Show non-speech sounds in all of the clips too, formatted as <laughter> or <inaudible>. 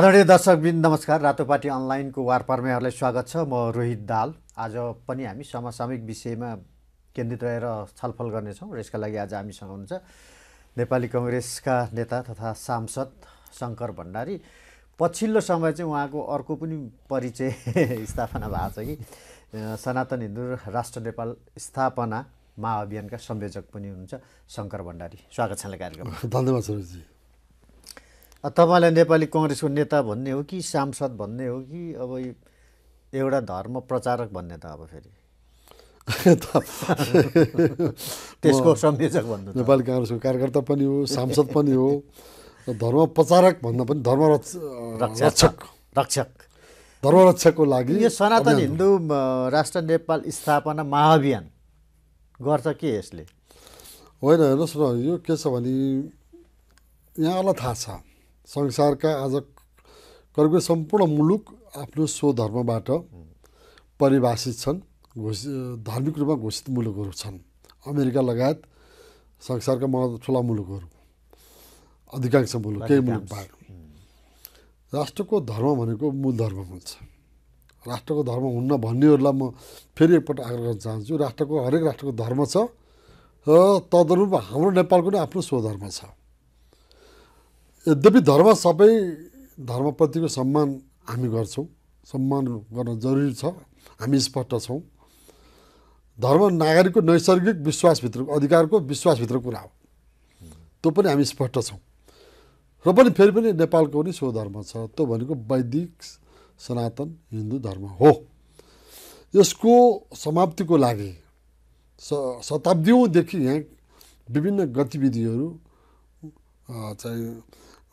आदरणीय दर्शकबिन नमस्कार रातोपाटी अनलाइनको वारपर्मेहरूलाई स्वागत छ म रोहित दाल आज पनि हामी समसामयिक विषयमा केन्द्रित रहेर छलफल गर्नेछौँ र यसका लागि आज हामीसँग हुनुहुन्छ नेपाली कङ्ग्रेसका नेता तथा सांसद शङ्कर भण्डारी पछिल्लो समय चाहिँ उहाँको अर्को पनि परिचय <laughs> स्थापना भएको छ कि सनातन हिन्दू राष्ट्र नेपाल स्थापना महाअभियानका संयोजक पनि हुनुहुन्छ शङ्कर भण्डारी स्वागत छ कार्यक्रममा धन्यवाद सरजी तपाईँलाई नेपाली कङ्ग्रेसको नेता भन्ने हो कि सांसद भन्ने हो कि अब एउटा धर्म प्रचारक भन्ने त अब फेरि त्यसको संयोजक भन्नु नेपाली काङ्ग्रेसको कार्यकर्ता पनि हो सांसद पनि हो धर्म प्रचारक भन्दा पनि धर्म रक्षक रक्षक धर्म धर्मरक्षकको लागि यो सनातन हिन्दू राष्ट्र नेपाल स्थापना महाअभियान गर्छ के यसले होइन हेर्नुहोस् न यो के छ भने यहाँलाई थाहा छ संसारका आज करिब सम्पूर्ण मुलुक आफ्नो स्वधर्मबाट परिभाषित छन् घोषित धार्मिक रूपमा घोषित मुलुकहरू छन् अमेरिका लगायत संसारका म ठुला मुलुकहरू अधिकांश मुलुक केही मुलुक बाहेक राष्ट्रको धर्म भनेको मूल धर्म हुन्छ राष्ट्रको धर्म हुन्न भन्नेहरूलाई म फेरि एकपल्ट आग्रह गर्न चाहन्छु राष्ट्रको हरेक राष्ट्रको धर्म छ र तदनुरूप हाम्रो नेपालको नै आफ्नो स्वधर्म छ यद्यपि धर्म सबै धर्मप्रतिको सम्मान हामी गर्छौँ सम्मान गर्न जरुरी छ हामी स्पष्ट छौँ धर्म नागरिकको नैसर्गिक विश्वासभित्रको अधिकारको विश्वासभित्रको कुरा हो त्यो पनि हामी स्पष्ट छौँ र पनि फेरि पनि नेपालको पनि सो धर्म छ त्यो भनेको वैदिक सनातन हिन्दू धर्म हो यसको समाप्तिको लागि स शताब्दीदेखि यहाँ विभिन्न गतिविधिहरू चाहिँ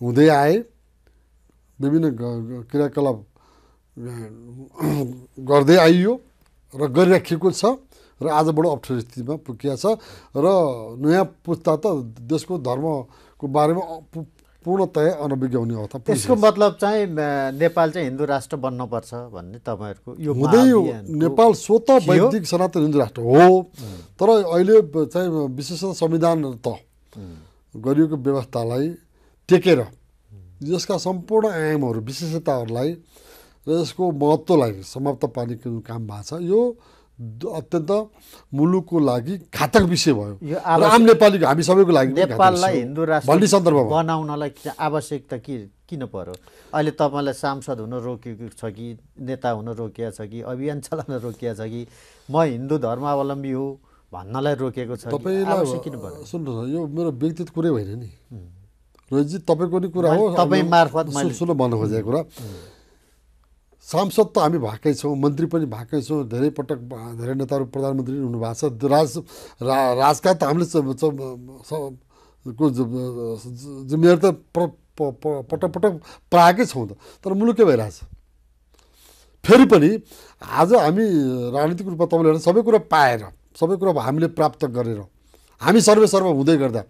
हुँदै आए विभिन्न क्रियाकलाप गर्दै आइयो र गरिराखिएको छ र आज बडो अप्ठ्यारो स्थितिमा पुगिया छ र नयाँ पुस्ता त देशको धर्मको बारेमा पूर्णतया अनभिज्ञ हुने अवस्था त्यसको मतलब चाहिँ नेपाल चाहिँ हिन्दू राष्ट्र बन्नपर्छ भन्ने तपाईँहरूको यो हुँदै नेपाल स्वत वैदिक सनातन हिन्दू राष्ट्र हो तर अहिले चाहिँ विशेषतः संविधान त गरिएको व्यवस्थालाई टेकेर यसका सम्पूर्ण आयामहरू विशेषताहरूलाई र यसको महत्त्वलाई समाप्त पार्ने काम भएको छ यो अत्यन्त मुलुकको लागि घातक विषय भयो आम नेपालीको हामी सबैको लागि नेपाललाई हिन्दू राष्ट्र सन्दर्भ बनाउनलाई आवश्यकता के किन पर्यो अहिले तपाईँलाई सांसद हुन रोकिएको छ कि नेता हुन रोकिया छ कि अभियान चलाउन रोकिया छ कि म हिन्दू धर्मावलम्बी हो भन्नलाई रोकेको छ तपाईँलाई किन सुन्नुहोस् यो मेरो व्यक्तित्व कुरै होइन नि रोहितजी तपाईँको नि कुरा हो तपाईँ मार्फत सुन्न भन्न खोजेको कुरा सांसद त हामी भएकै छौँ मन्त्री पनि भएकै छौँ धेरै पटक धेरै नेताहरू प्रधानमन्त्री हुनुभएको छ राज राजका त हामीले को जिम्मेवारी त पटक पटक पाएकै छौँ त तर मुलुक मुलुकै भइरहेछ फेरि पनि आज हामी राजनीतिक रूपमा तपाईँले सबै कुरा पाएर सबै कुरा हामीले प्राप्त गरेर हामी सर्वेसर्व हुँदै गर्दा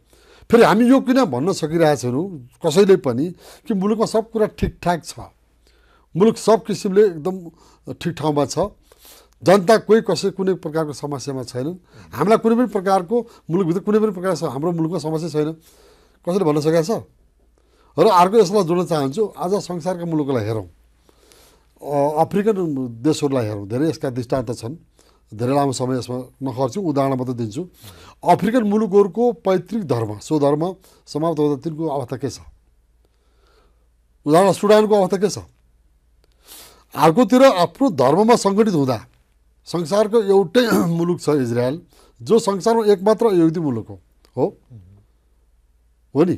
फेरि हामी यो किन भन्न सकिरहेछौँ कसैले पनि कि मुलुकमा सब कुरा ठिकठाक छ मुलुक सब किसिमले एकदम ठिक ठाउँमा छ जनता कोही कसै कुनै प्रकारको समस्यामा छैनन् हामीलाई कुनै पनि प्रकारको मुलुकभित्र कुनै पनि प्रकारको हाम्रो मुलुकमा समस्या छैन कसैले भन्न सकेको छ र अर्को यसलाई जोड्न चाहन्छु आज संसारका मुलुकलाई हेरौँ अफ्रिकन देशहरूलाई हेरौँ धेरै यसका दृष्टान्त छन् धेरै लामो समय यसमा नखर्छु उदाहरण मात्र दिन्छु अफ्रिकन मुलुकहरूको पैतृक धर्म सो धर्म समाप्त हुँदा तिनको अवस्था के छ उदाहरण सुडानको अवस्था के छ अर्कोतिर आफ्नो धर्ममा सङ्गठित हुँदा संसारको एउटै <clears throat> मुलुक छ इजरायल जो संसारमा एकमात्र युद्धी मुलुक हो हो हो नि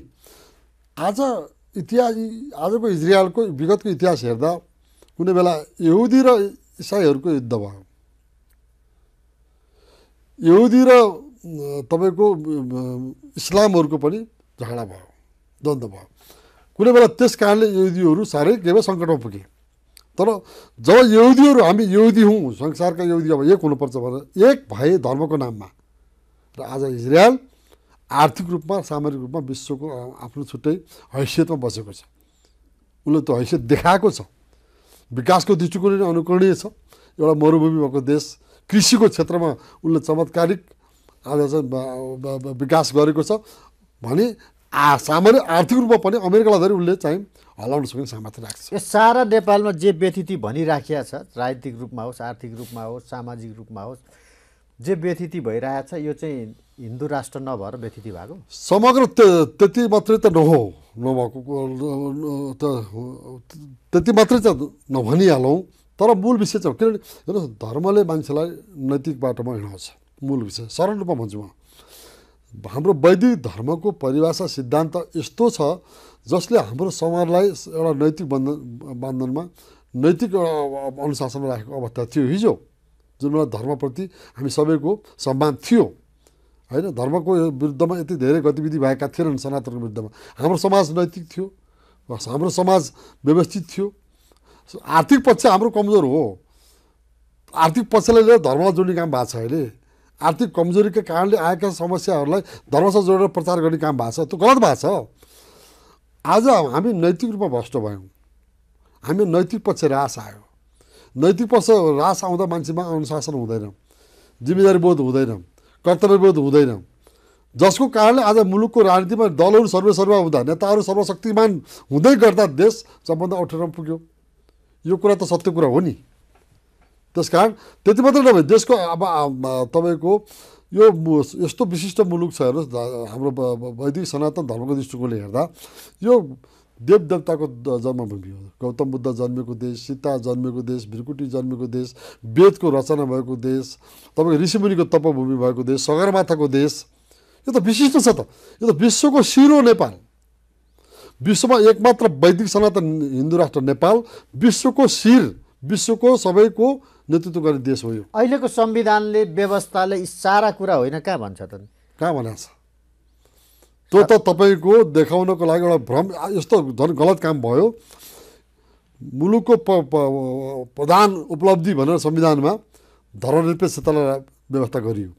आज इतिहास आजको इजरायलको विगतको इतिहास हेर्दा कुनै बेला यहुदी र इसाईहरूको युद्ध भयो यहुदी र तपाईँको इस्लामहरूको पनि झगडा भयो द्वन्द्व भयो कुनै बेला त्यस कारणले यहुदीहरू साह्रै के भयो सङ्कटमा पुगे तर जब यहुदीहरू हामी यहुदी हौँ संसारका यहुदी अब एक हुनुपर्छ भनेर एक भए धर्मको नाममा र आज इजरायल आर्थिक रूपमा सामाजिक रूपमा विश्वको आफ्नो छुट्टै हैसियतमा बसेको छ उसले त्यो हैसियत देखाएको छ विकासको दृष्टिकोण अनुकरणीय छ एउटा मरुभूमि भएको देश कृषिको क्षेत्रमा उसले चमत्कारिक विकास गरेको छ भने आ सामान्य आर्थिक रूपमा पनि अमेरिकालाई धेरै उसले चाहिँ हलाउन सक्ने सामर्थ्य राख्छ यो सारा नेपालमा जे व्यतिथि भनिराखिया छ राजनीतिक रूपमा होस् आर्थिक रूपमा होस् सामाजिक रूपमा होस् जे व्यतिथि भइरहेको छ यो चाहिँ हिन्दू राष्ट्र नभएर व्यतिथि भएको समग्र त्यति मात्रै त नहो नभएको त त्यति मात्रै त नभनिहालौँ तर मूल विषय चाहिँ किनभने हेर्नुहोस् धर्मले मान्छेलाई नैतिक बाटोमा हिँडाउँछ मूल विषय सरल रूपमा भन्छु म हाम्रो वैदिक धर्मको परिभाषा सिद्धान्त यस्तो छ जसले हाम्रो समाजलाई एउटा नैतिक बन्धन बन्धनमा नैतिक अनुशासनमा राखेको अवस्था थियो हिजो जुन एउटा धर्मप्रति हामी सबैको सम्मान थियो होइन धर्मको विरुद्धमा यति धेरै गतिविधि भएका थिएनन् सनातनको विरुद्धमा हाम्रो समाज नैतिक थियो हाम्रो समाज व्यवस्थित थियो आर्थिक पक्ष हाम्रो कमजोर हो आर्थिक लिएर धर्म जोड्ने काम भएको छ अहिले आर्थिक कमजोरीका कारणले आएका समस्याहरूलाई धर्मसँग जोडेर प्रचार गर्ने काम भएको छ त्यो गलत भएको छ आज हामी नैतिक रूपमा भ्रष्ट भयौँ हामी नैतिक पक्ष रास आयो नैतिक पक्ष रास आउँदा मान्छेमा अनुशासन हुँदैन जिम्मेदारी बोध हुँदैन कर्तव्यबोध हुँदैन जसको कारणले आज मुलुकको राजनीतिमा दलहरू सर्वसर्वा हुँदा नेताहरू सर्वशक्तिमान हुँदै गर्दा देश सबभन्दा अप्ठ्यारोमा पुग्यो यो कुरा त सत्य कुरा हो नि त्यस कारण त्यति मात्रै नभए देशको अब तपाईँको यो यस्तो विशिष्ट मुलुक छ हेर्नुहोस् हाम्रो वैदिक सनातन धर्मको दृष्टिकोणले हेर्दा यो देव देवताको जन्मभूमि हो गौतम बुद्ध जन्मेको देश सीता जन्मेको देश भिरकुटी जन्मेको देश वेदको रचना भएको देश तपाईँको ऋषिमुनिको तपभूमि भएको देश सगरमाथाको देश यो त विशिष्ट छ त यो त विश्वको सिरो नेपाल विश्वमा एकमात्र वैदिक सनातन हिन्दू राष्ट्र नेपाल विश्वको शिर विश्वको सबैको नेतृत्व गर्ने देश हो यो अहिलेको संविधानले व्यवस्थाले सारा कुरा होइन कहाँ भन्छ त कहाँ भनेको छ त्यो त तपाईँको देखाउनको लागि एउटा भ्रम यस्तो झन् गलत काम भयो मुलुकको प, प्रधान उपलब्धि भनेर संविधानमा धर्मनिरपेक्षतालाई व्यवस्था गरियो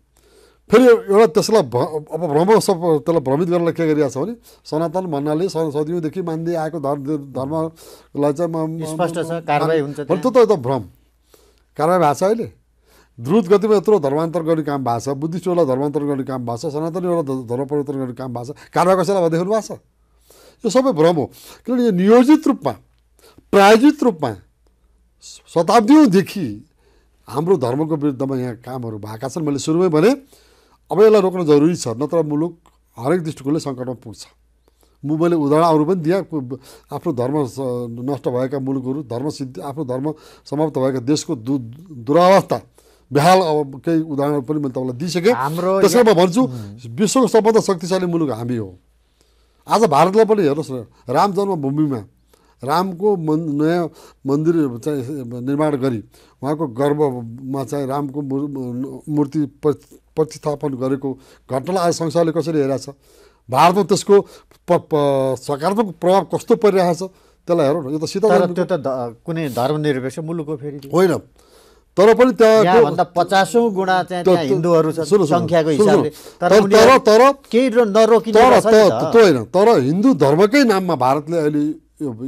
फेरि एउटा त्यसलाई भ अब भ्रम सब त्यसलाई भ्रमित गर्नलाई के गरिरहेको छ भने सनातन भन्नाले सदिउँदेखि मान्दै आएको धर्म धर्मलाई चाहिँ त्यो त भ्रम कारवाही भएको छ अहिले द्रुत गतिमा यत्रो धर्मान्तरण गर्ने काम भएको छ बुद्धिस्टहरूलाई धर्मान्तरण गर्ने काम भएको छ सनातन एउटा धर्म परिवर्तन गर्ने काम भएको छ कारवाही कसैलाई देख्नु भएको छ यो सबै भ्रम हो किनभने यो नियोजित रूपमा प्रायोजित रूपमा शताब्दीदेखि हाम्रो धर्मको विरुद्धमा यहाँ कामहरू भएका छन् मैले सुरुमै भने अब यसलाई रोक्न जरुरी छ नत्र मुलुक हरेक दृष्टिकोणले सङ्कटमा पुग्छ मैले उदाहरण अरू पनि दिएँ आफ्नो धर्म नष्ट भएका मुलुकहरू धर्म सिद्धि आफ्नो धर्म समाप्त भएका देशको दु दुरावस्था बेहाल अब केही उदाहरणहरू पनि मैले तपाईँलाई दिइसकेँ त्यसमा म भन्छु विश्वको सबभन्दा शक्तिशाली मुलुक हामी हो आज भारतलाई पनि हेर्नुहोस् न राम जन्मभूमिमा रामको मन् नयाँ मन्दिर चाहिँ निर्माण गरी उहाँको गर्वमा चाहिँ रामको मूर्ति प्रतिस्थापन गरेको घटनालाई आज संसारले कसरी हेरेको छ भारतमा त्यसको सकारात्मक प्रभाव कस्तो परिरहेको छ त्यसलाई हेरौँ न यो त सिधा त्यो त कुनै धर्मनिरपेक्ष मुलुकको फेरि होइन तर पनि त्यहाँ पचासौँ गुणा चाहिँ हिन्दूहरू छ सङ्ख्याको हिसाबले तर तर केही नरोकिने त्यो होइन तर हिन्दू धर्मकै नाममा भारतले अहिले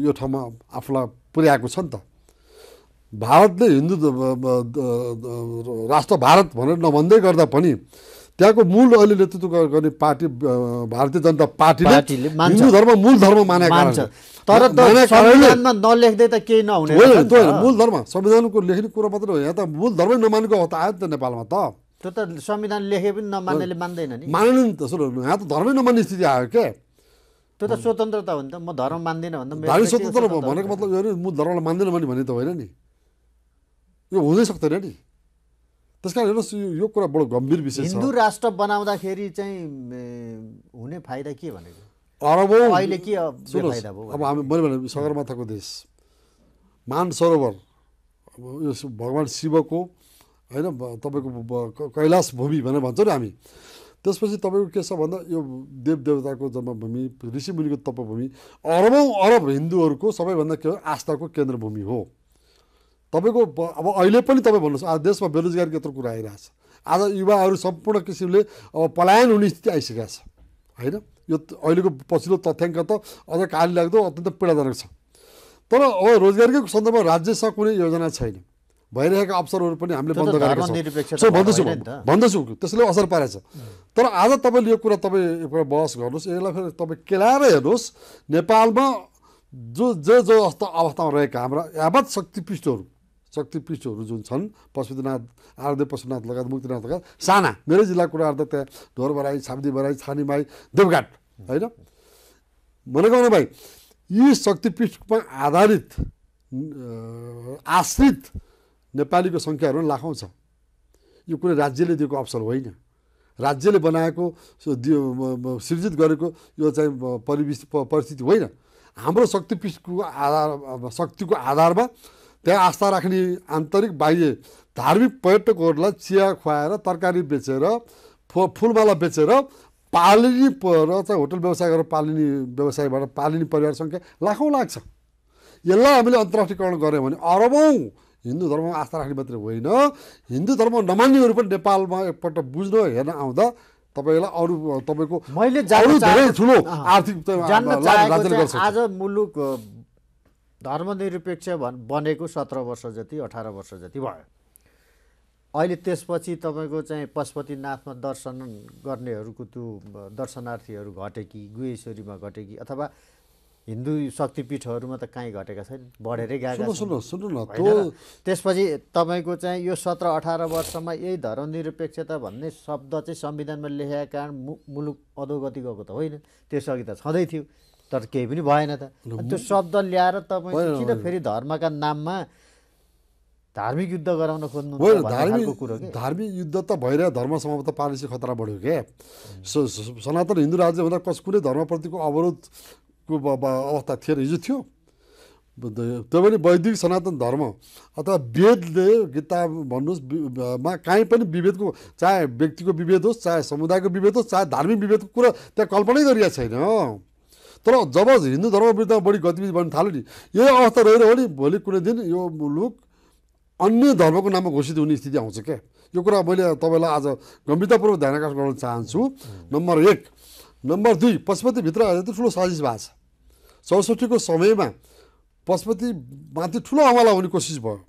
यो ठाउँमा आफूलाई पुर्याएको छ नि त भारतले हिन्दू राष्ट्र भारत भनेर नभन्दै गर्दा पनि त्यहाँको मूल अहिले नेतृत्व गर्ने पार्टी भारतीय जनता पार्टी हिन्दू धर्म मूल धर्म मानेको तर नलेख्दै त केही नहुने मूल धर्म संविधानको लेख्ने कुरो मात्र हो यहाँ त मूल धर्मै नमानेको हो त आयो नि त नेपालमा त त्यो त संविधान लेखे पनि नमान्नेले मान्दैन नि मानेन नि त सुरु यहाँ त धर्मै नमान्ने स्थिति आयो के त्यो त स्वतन्त्रता हो नि त म धर्म मान्दिनँ भन्दा स्वतन्त्र भनेको मतलब यो म धर्मलाई मान्दिनँ भने त होइन नि यो हुनै सक्दैन नि त्यस कारण हेर्नुहोस् यो यो कुरा बडो गम्भीर विषय छ हिन्दू राष्ट्र बनाउँदाखेरि चाहिँ हुने फाइदा के भनेको अरबौँ अहिले के अब हामी मैले भने सगरमाथाको देश मान सरोवर अब यो भगवान् शिवको होइन तपाईँको कैलाश भूमि भनेर भन्छौँ नि हामी त्यसपछि तपाईँको के छ भन्दा यो देव देवताको जन्मभूमि ऋषिमुनिको तपभूमि अरबौँ अरब हिन्दूहरूको सबैभन्दा के हो आस्थाको केन्द्रभूमि हो तपाईँको अब अहिले पनि तपाईँ भन्नुहोस् आज देशमा बेरोजगारी यत्रो कुरा आइरहेको छ आज युवाहरू सम्पूर्ण किसिमले अब पलायन हुने स्थिति आइसकेको छ होइन यो अहिलेको पछिल्लो तथ्याङ्क त अझ काली लाग्दो अत्यन्त पीडाजनक छ तर अब रोजगारीको सन्दर्भमा राज्यसँग कुनै योजना छैन भइरहेका अवसरहरू पनि हामीले बन्द गरेको छ भन्दैछु भन्दैछु त्यसले असर पारेछ तर आज तपाईँले यो कुरा तपाईँ एकपल्ट बहस गर्नुहोस् यसलाई फेरि तपाईँ केलाएर हेर्नुहोस् नेपालमा जो जे जो जस्ता अवस्थामा रहेका हाम्रा यावत शक्तिपीष्टहरू शक्तिपीठहरू जुन छन् पशुपतिनाथ आर्दे पशुनाथ लगायत मुक्तिनाथ लगायत साना मेरै जिल्लाको कुरा त त्यहाँ ढोरबराई छाम्दीबराई छानीमाई देवघाट होइन मनगाउने भाइ यी शक्तिपीठमा आधारित आश्रित नेपालीको सङ्ख्याहरू लाखौँ छ यो कुनै राज्यले दिएको अवसर होइन राज्यले बनाएको सृजित गरेको यो चाहिँ परिवेश परिस्थिति होइन हाम्रो शक्तिपीठको आधार शक्तिको आधारमा त्यहाँ आस्था राख्ने आन्तरिक बाह्य धार्मिक पर्यटकहरूलाई चिया खुवाएर तरकारी बेचेर फु फुलमाला बेचेर पालिनी र चाहिँ होटल व्यवसाय गरेर पालिनी व्यवसायबाट पालिने परिवार सङ्ख्या लाखौँ लाग्छ यसलाई हामीले अन्तर्राष्ट्रियकरण गऱ्यौँ भने अरबौँ हिन्दू धर्ममा आस्था राख्ने मात्रै होइन हिन्दू धर्म नमान्नेहरू पनि नेपालमा एकपल्ट बुझ्न हेर्न आउँदा तपाईँलाई अरू तपाईँको मैले ठुलो आर्थिक आज मुलुक धर्मनिरपेक्ष भन् बनेको सत्र वर्ष जति अठार वर्ष जति भयो अहिले त्यसपछि तपाईँको चाहिँ पशुपतिनाथमा दर्शन गर्नेहरूको त्यो दर्शनार्थीहरू घटे कि गुहेश्वरीमा घटे कि अथवा हिन्दू शक्तिपीठहरूमा त काहीँ घटेका छैन बढेरै गएको सुन्नु सुन्नु न त्यसपछि तपाईँको चाहिँ यो सत्र अठार वर्षमा यही धर्मनिरपेक्षता भन्ने शब्द चाहिँ संविधानमा लेखेका कारण मुलुक अधोगति गएको त होइन त्यसअघि त छँदै थियो तर केही पनि भएन त त्यो शब्द ल्याएर तपाईँ किन फेरि धर्मका नाममा धार्मिक युद्ध गराउन खोज्नु होइन धार्मिक कुरो धार्मिक युद्ध त भइरहेको धर्म त पालिसी खतरा बढ्यो क्या सनातन हिन्दू राज्य हुँदा कस कुनै धर्मप्रतिको अवरोधको अवस्था थिएन हिजो थियो त्यो पनि वैदिक सनातन धर्म अथवा वेदले गीता भन्नुहोस् मा काहीँ पनि विभेदको चाहे व्यक्तिको विभेद होस् चाहे समुदायको विभेद होस् चाहे धार्मिक विभेदको कुरो त्यहाँ कल्पनै गरिएको छैन तर जब हिन्दू धर्म विरुद्धमा बढी गतिविधि बन्न थाल्यो नि यो अवस्था रहेर हो नि भोलि कुनै दिन यो मुलुक अन्य धर्मको नाममा घोषित हुने स्थिति आउँछ क्या यो कुरा मैले तपाईँलाई आज गम्भीरतापूर्वक ध्यान ध्यानकर्ष गर्न चाहन्छु नम्बर एक नम्बर दुई पशुपतिभित्र यति ठुलो साजिस भएको छ चौसठीको समयमा पशुपतिमाथि ठुलो हमला हुने कोसिस भयो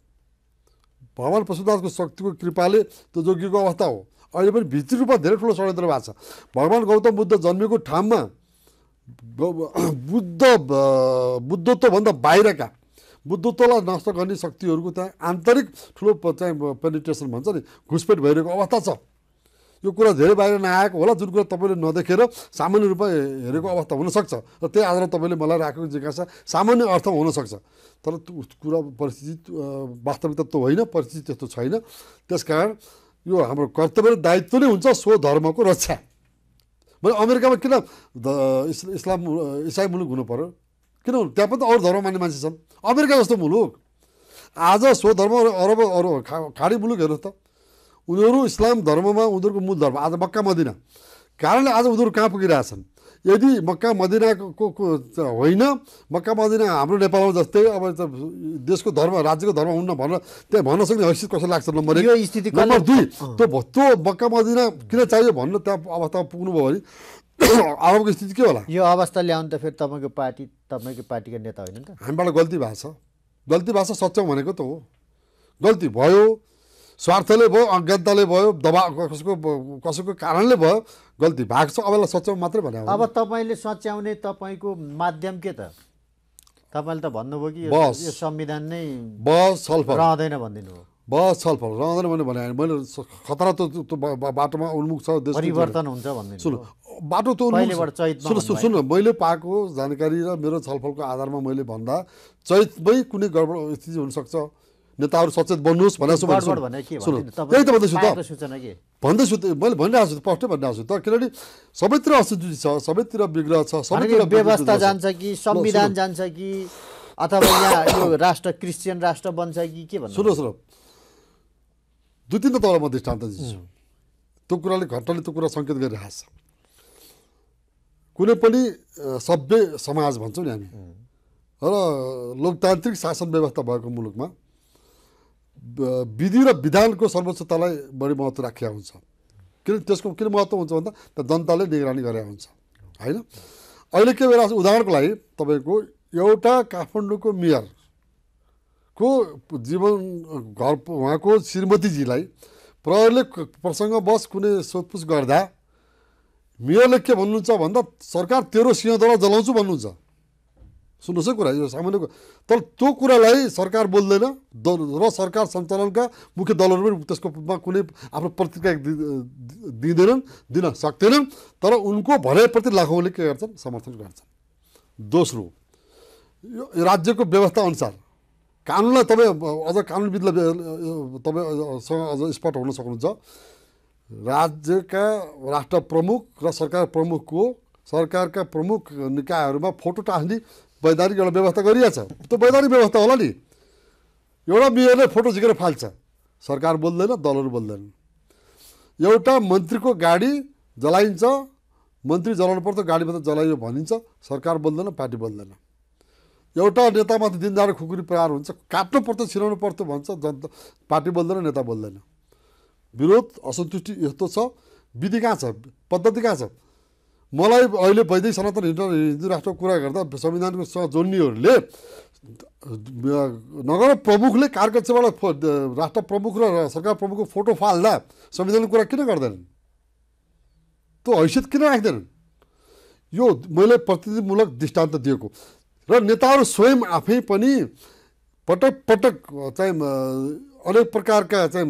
भगवान् पशुदासको शक्तिको कृपाले त्यो जोगिएको अवस्था हो अहिले पनि भित्री रूपमा धेरै ठुलो षड्यन्त्र भएको छ भगवान् गौतम बुद्ध जन्मेको ठाउँमा <clears throat> बुद्ध बुद्धत्वभन्दा बाहिरका बुद्धत्वलाई नष्ट गर्ने शक्तिहरूको त्यहाँ आन्तरिक ठुलो चाहिँ पेनिट्रेसन भन्छ नि घुसपेट भइरहेको अवस्था छ यो कुरा धेरै बाहिर नआएको होला जुन कुरा तपाईँले नदेखेर सामान्य रूपमा हेरेको अवस्था हुनसक्छ र त्यही आधारमा तपाईँले मलाई राखेको जिज्ञासा सामान्य अर्थमा हुनसक्छ तर कुरा परिस्थिति वास्तविकता त होइन परिस्थिति त्यस्तो छैन त्यस कारण यो हाम्रो कर्तव्य र दायित्व नै हुन्छ स्वधर्मको रक्षा मैले अमेरिकामा किन इस्लाम इसाई मुलुक हुनु पऱ्यो किन त्यहाँ पनि त अरू धर्म मान्ने मान्छे छन् अमेरिका जस्तो मुलुक आज स्वधर्म अरब अरू खा खाडी मुलुक हेर्नुहोस् त उनीहरू इस्लाम धर्ममा उनीहरूको मूल धर्म आज मक्का मदिना कारणले आज उनीहरू कहाँ पुगिरहेछन् यदि मक्का मदिनाको होइन मक्का मदिना हाम्रो नेपालमा जस्तै अब देशको धर्म राज्यको धर्म हुन्न भनेर त्यहाँ भन्न सक्ने हैसियत कस्तो लाग्छ नम्बर एक स्थिति नम्बर दुई त्यो त्यो मक्का मदिना किन चाहियो भन्नु त्यहाँ अवस्थामा पुग्नुभयो भने अबको <coughs> स्थिति के होला यो अवस्था ल्याउनु त फेरि तपाईँको पार्टी तपाईँको पार्टीको नेता होइन नि त हामीबाट गल्ती भएको छ गल्ती भएको छ सच्याउँ भनेको त हो गल्ती भयो स्वार्थले भयो अज्ञानताले भयो दबा कसैको कसैको कारणले भयो गल्ती भएको छ अबलाई सच्याउ मात्रै भने अब तपाईँले सच्याउने तपाईँको माध्यम के त तपाईँले त भन्नुभयो कि यो संविधान नै बस छलफल रहँदैन भनिदिनु बस छलफल रहँदैन भने भने मैले खतरा त बाटोमा उन्मुख छ परिवर्तन हुन्छ भन्ने सुन बाटो त सुन सुन मैले पाएको जानकारी र मेरो छलफलको आधारमा मैले भन्दा चैतमै कुनै गडबड स्थिति हुनसक्छ नेताहरू सचेत बन्नुहोस् भनेर सुन्नु त्यही त भन्दैछु त भन्दैछु मैले भनिरहेको छु प्रष्टै भनिरहेको छु त किनभने सबैतिर असुजुति छ सबैतिर बिग्रह छ सबैतिर व्यवस्था जान्छ कि संविधान जान्छ कि अथवा यो राष्ट्र क्रिस्चियन राष्ट्र बन्छ कि के भन्नु सुन्नुहोस् न दुई तिनवटा तल म दृष्टान्त दिन्छु त्यो कुराले घटनाले त्यो कुरा सङ्केत गरिरहेको छ कुनै पनि सभ्य समाज भन्छौँ नि हामी र लोकतान्त्रिक शासन व्यवस्था भएको मुलुकमा विधि र विधानको सर्वोच्चतालाई बढी महत्त्व राखिया हुन्छ किन त्यसको किन महत्त्व हुन्छ भन्दा त जनताले निगरानी गरेका हुन्छ होइन अहिले के भइरहेको छ उदाहरणको लागि तपाईँको एउटा काठमाडौँको मेयरको जीवन घर उहाँको श्रीमतीजीलाई प्रहरले प्रसङ्गवश कुनै सोधपुछ गर्दा मेयरले के भन्नुहुन्छ भन्दा सरकार तेरो सिंहद्वारा जलाउँछु भन्नुहुन्छ सुन्नुहोस् है कुरा यो सामान्य तर त्यो कुरालाई सरकार बोल्दैन र सरकार सञ्चालनका मुख्य दलहरू पनि त्यसको कुनै आफ्नो प्रतिक्रिया दिँदैनन् दिन सक्दैनन् तर उनको भनाइप्रति लाखौँले के गर्छन् समर्थन गर्छन् दोस्रो यो राज्यको व्यवस्थाअनुसार कानुनलाई तपाईँ अझ कानुनविदलाई तपाईँसँग अझ स्पट हुन सक्नुहुन्छ राज्यका राष्ट्र प्रमुख र सरकार प्रमुखको सरकारका प्रमुख निकायहरूमा फोटो टाँस्ने वैधानिक एउटा व्यवस्था छ त्यो वैधानिक व्यवस्था होला नि एउटा मेयरले फोटो झिकेर फाल्छ सरकार बोल्दैन दलहरू बोल्दैन एउटा मन्त्रीको गाडी जलाइन्छ मन्त्री जलाउनु पर्छ गाडी त जलाइयो भनिन्छ सरकार बोल्दैन पार्टी बोल्दैन एउटा नेतामाथि दिनदार खुकुरी प्रहार हुन्छ काट्नु पर्छ छिराउनु पर्छ भन्छ जनता पार्टी बोल्दैन नेता बोल्दैन विरोध असन्तुष्टि यस्तो छ विधि कहाँ छ पद्धति कहाँ छ मलाई अहिले वैदिक सनातन हिन्दू हिन्दू राष्ट्रको कुरा गर्दा संविधानको जोड्नेहरूले नगर प्रमुखले कार्यक्षबाट राष्ट्र प्रमुख र सरकार प्रमुखको फोटो फाल्दा संविधानको कुरा किन गर्दैनन् त्यो हैसियत किन राख्दैनन् यो मैले प्रतिनिधिमूलक दृष्टान्त दिएको र नेताहरू स्वयं आफै पनि पटक पटक चाहिँ अनेक प्रकारका चाहिँ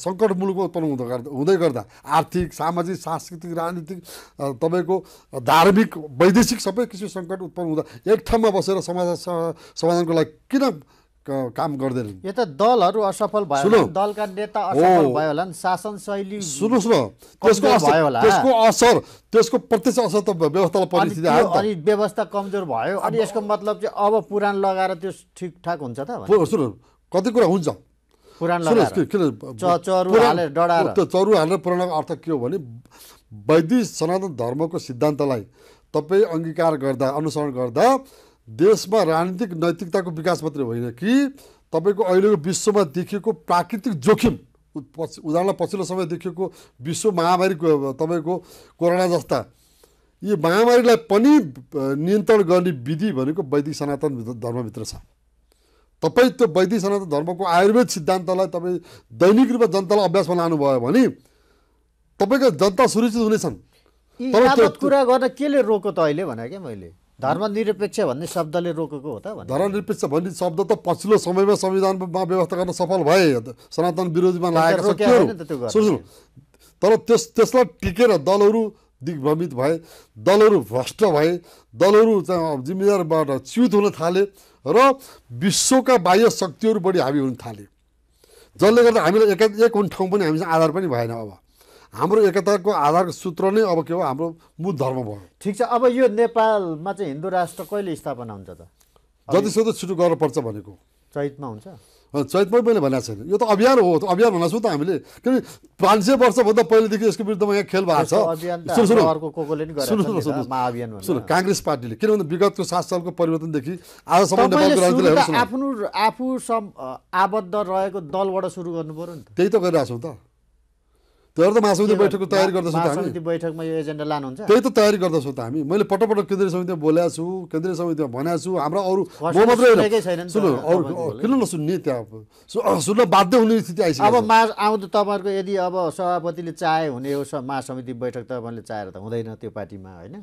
सङ्कट मुलुकमा उत्पन्न हुँदा गर्दा हुँदै गर्दा आर्थिक सामाजिक सांस्कृतिक राजनीतिक तपाईँको धार्मिक वैदेशिक सबै किसिम सङ्कट उत्पन्न हुँदा एक ठाउँमा बसेर समाज समाधानको लागि किन काम गर्दैन यो त दलहरू असफल भयो दलका नेता असफल भयो होला शासन शैली सुन्नुहोस् न त्यसको भयो होला त्यसको असर त्यसको प्रत्यक्ष असर त व्यवस्थालाई आयो अनि व्यवस्था कमजोर भयो अनि यसको मतलब चाहिँ अब पुराण लगाएर त्यो ठिकठाक हुन्छ त सुन कति कुरा हुन्छ त्यो चरु हालेर पुराणको अर्थ के हो भने वैदिक सनातन धर्मको सिद्धान्तलाई तपाईँ अङ्गीकार गर्दा अनुसरण गर्दा देशमा राजनीतिक नैतिकताको विकास मात्रै होइन कि तपाईँको अहिलेको विश्वमा देखिएको प्राकृतिक जोखिम पछि उदाहरणलाई पछिल्लो समय देखिएको विश्व महामारीको तपाईँको कोरोना जस्ता यी महामारीलाई पनि नियन्त्रण गर्ने विधि भनेको वैदिक सनातन धर्मभित्र छ तपाईँ त्यो वैदिक सनातन धर्मको आयुर्वेद सिद्धान्तलाई तपाईँ दैनिक रूपमा जनतालाई अभ्यासमा लानुभयो भने तपाईँको जनता सुरक्षित हुनेछन् कुरा गर्न केले रोको त अहिले भने क्या मैले धर्मनिरपेक्ष भन्ने शब्दले रोकेको हो त धर्मनिरपेक्ष भन्ने शब्द त पछिल्लो समयमा संविधानमा व्यवस्था गर्न सफल भए सनातन विरोधीमा छ तर त्यस त्यसलाई टिकेर दलहरू दिग्भ्रमित भए दलहरू भ्रष्ट भए दलहरू चाहिँ जिम्मेदारबाट च्युत हुन थाले र विश्वका बाह्य शक्तिहरू बढी हाबी हुन थाले जसले गर्दा हामीलाई एका एक हुने ठाउँ पनि हामीसँग आधार पनि भएन अब हाम्रो एकताको आधारको सूत्र नै अब के हो हाम्रो मूल धर्म भयो ठिक छ अब यो नेपालमा चाहिँ हिन्दू राष्ट्र कहिले स्थापना हुन्छ त जतिसक्दो छिटो गर्नुपर्छ भनेको चैतमा हुन्छ चैतमै मैले भनेको छैन यो त अभियान हो अभियान भन्न सु त हामीले किनभने पाँच सय वर्षभन्दा पहिलेदेखि यसको विरुद्धमा यहाँ खेल भएको छ सुन काङ्ग्रेस पार्टीले किनभने विगतको सात सालको परिवर्तनदेखि आजसम्म आफ्नो आफू आबद्ध रहेको दलबाट सुरु गर्नु पऱ्यो नि त्यही त गरिरहेको छौँ त तर त महासमिति बैठकको तयारी गर्दछौँ हामी बैठकमा यो एजेन्डा लानुहुन्छ त्यही त तयारी गर्दछौँ त हामी मैले पटक पटक केन्द्रीय समितिमा बोलेको छु केन्द्रीय समितिमा भनेको छु हाम्रो अरू म मात्रै होइन सुन्नु अरू किन नसुन्ने त्यहाँ सुन्न बाध्य हुने स्थिति आइसक्यो अब मा आउँदो तपाईँहरूको यदि अब सभापतिले चाहे हुने हो महासमिति बैठक तपाईँले चाहेर त हुँदैन त्यो पार्टीमा होइन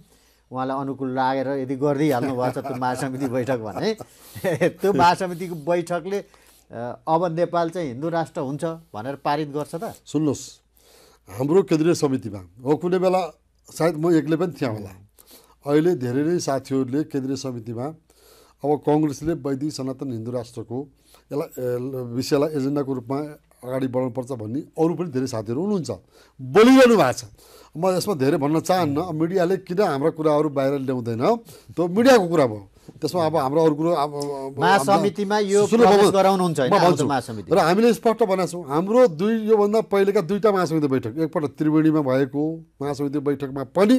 उहाँलाई अनुकूल लागेर यदि गरिदिइहाल्नु भएको छ त्यो महासमिति बैठक भने <laughs> त्यो महासमितिको बैठकले अब नेपाल चाहिँ हिन्दू राष्ट्र हुन्छ भनेर पारित गर्छ त सुन्नुहोस् हाम्रो केन्द्रीय समितिमा हो कुनै बेला सायद म एक्लै पनि थिएँ होला अहिले धेरै नै साथीहरूले केन्द्रीय समितिमा अब कङ्ग्रेसले वैदिक सनातन हिन्दू राष्ट्रको यसलाई विषयलाई एजेन्डाको रूपमा अगाडि बढाउनुपर्छ भन्ने अरू पनि धेरै साथीहरू हुनुहुन्छ बोलिरहनु भएको छ म यसमा धेरै भन्न चाहन्न मिडियाले किन हाम्रा कुराहरू बाहिर ल्याउँदैन त्यो मिडियाको कुरा भयो त्यसमा अब हाम्रो अरू कुरो महासमितिमा यो गराउनुहुन्छ र हामीले स्पष्ट बनाएको छौँ हाम्रो दुई योभन्दा पहिलेका दुईवटा महासमिति बैठक एकपल्ट त्रिवेणीमा भएको महासमिति बैठकमा पनि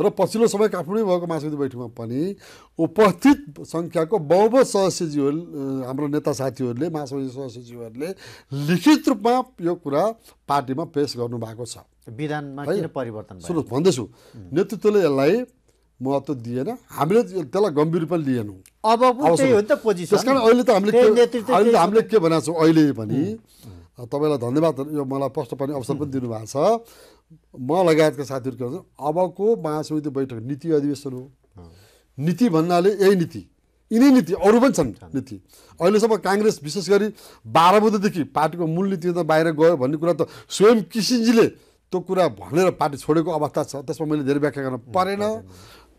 र पछिल्लो समय काठमाडौँ भएको महासमिति बैठकमा पनि उपस्थित सङ्ख्याको बहुमत सदस्यज्यूहरू हाम्रो नेता साथीहरूले महासमिति सदस्यज्यूहरूले लिखित रूपमा यो कुरा पार्टीमा पेस गर्नुभएको छ विधानमा किन परिवर्तन सुन्नुहोस् भन्दैछु नेतृत्वले यसलाई महत्त्व दिएन हामीले त्यसलाई गम्भीर रूपमा लिएनौँ अब त्यस कारण अहिले त हामीले हामीले के भनेको छौँ अहिले पनि तपाईँलाई धन्यवाद यो मलाई प्रश्न पर्ने अवसर पनि दिनुभएको छ म लगायतका साथीहरू के भन्छ अबको महासमिति बैठक नीति अधिवेशन हो नीति भन्नाले यही नीति यिनै नीति अरू पनि छन् नीति अहिलेसम्म काङ्ग्रेस विशेष गरी बाह्र बुधदेखि पार्टीको मूल नीति त बाहिर गयो भन्ने कुरा त स्वयं किसिनजीले त्यो कुरा भनेर पार्टी छोडेको अवस्था छ त्यसमा मैले धेरै व्याख्या गर्न परेन